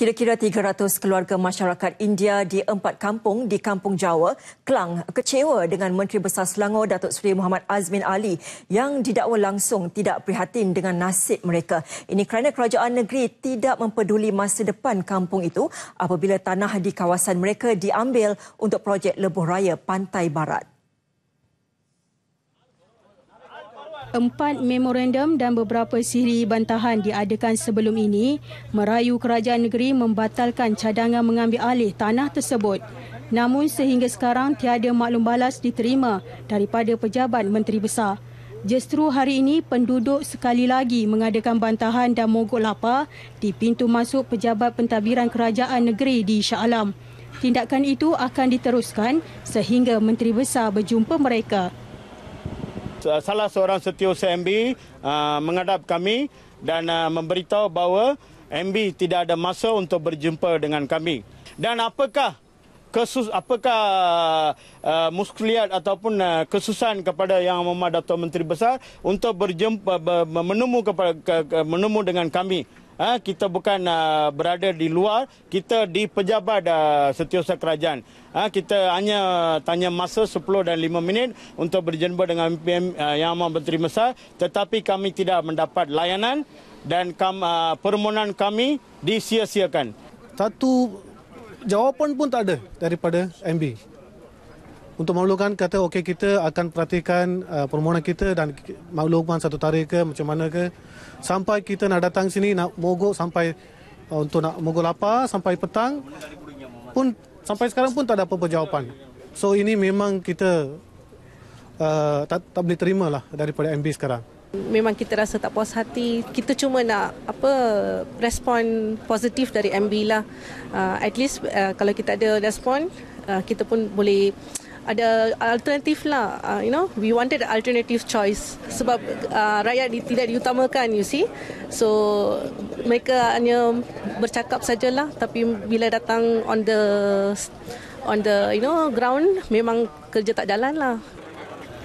Kira-kira 300 keluarga masyarakat India di empat kampung di Kampung Jawa, Kelang, kecewa dengan Menteri Besar Selangor Datuk Seri Muhammad Azmin Ali yang didakwa langsung tidak prihatin dengan nasib mereka. Ini kerana kerajaan negeri tidak mempeduli masa depan kampung itu apabila tanah di kawasan mereka diambil untuk projek lebuh raya Pantai Barat. empat memorandum dan beberapa siri bantahan diadakan sebelum ini merayu kerajaan negeri membatalkan cadangan mengambil alih tanah tersebut. Namun sehingga sekarang tiada maklum balas diterima daripada pejabat menteri besar. Justru hari ini penduduk sekali lagi mengadakan bantahan dan mogok lapar di pintu masuk pejabat pentadbiran kerajaan negeri di Shah Alam. Tindakan itu akan diteruskan sehingga menteri besar berjumpa mereka. Uh, salah seorang setiausaha MB uh, menghadap kami dan uh, memberitahu bahawa MB tidak ada masa untuk berjumpa dengan kami. Dan apakah kesus apakah uh, muskliat ataupun uh, kesusahan kepada Yang Amat Menteri Besar untuk berjumpa ber, menemu kepada ke, menemu dengan kami? ha, kita bukan uh, berada di luar, kita di pejabat uh, setiausaha kerajaan. Ha, kita hanya tanya masa 10 dan 5 minit untuk berjumpa dengan PM uh, ah, Yang Amat Menteri Mesar tetapi kami tidak mendapat layanan dan kam, uh, permohonan kami disia-siakan. Satu jawapan pun tak ada daripada MB untuk memerlukan kata okey kita akan perhatikan uh, permohonan kita dan maklumkan satu tarikh ke macam mana ke sampai kita nak datang sini nak mogok sampai uh, untuk nak mogok lapar sampai petang pun sampai sekarang pun tak ada apa-apa jawapan. So ini memang kita uh, tak, tak boleh terima lah daripada MB sekarang. Memang kita rasa tak puas hati. Kita cuma nak apa respon positif dari MB lah. Uh, at least uh, kalau kita ada respon, uh, kita pun boleh ada alternatif lah. Uh, you know, we wanted alternative choice sebab uh, rakyat di, tidak diutamakan, you see. So mereka hanya bercakap saja lah. tapi bila datang on the on the you know ground memang kerja tak jalan lah.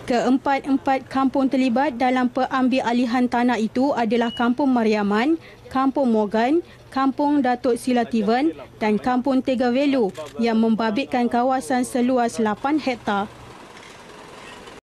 Keempat-empat kampung terlibat dalam pengambil alihan tanah itu adalah Kampung Mariaman, Kampung Morgan, Kampung Datuk Silativan dan Kampung Tegavelu yang membabitkan kawasan seluas 8 hektar.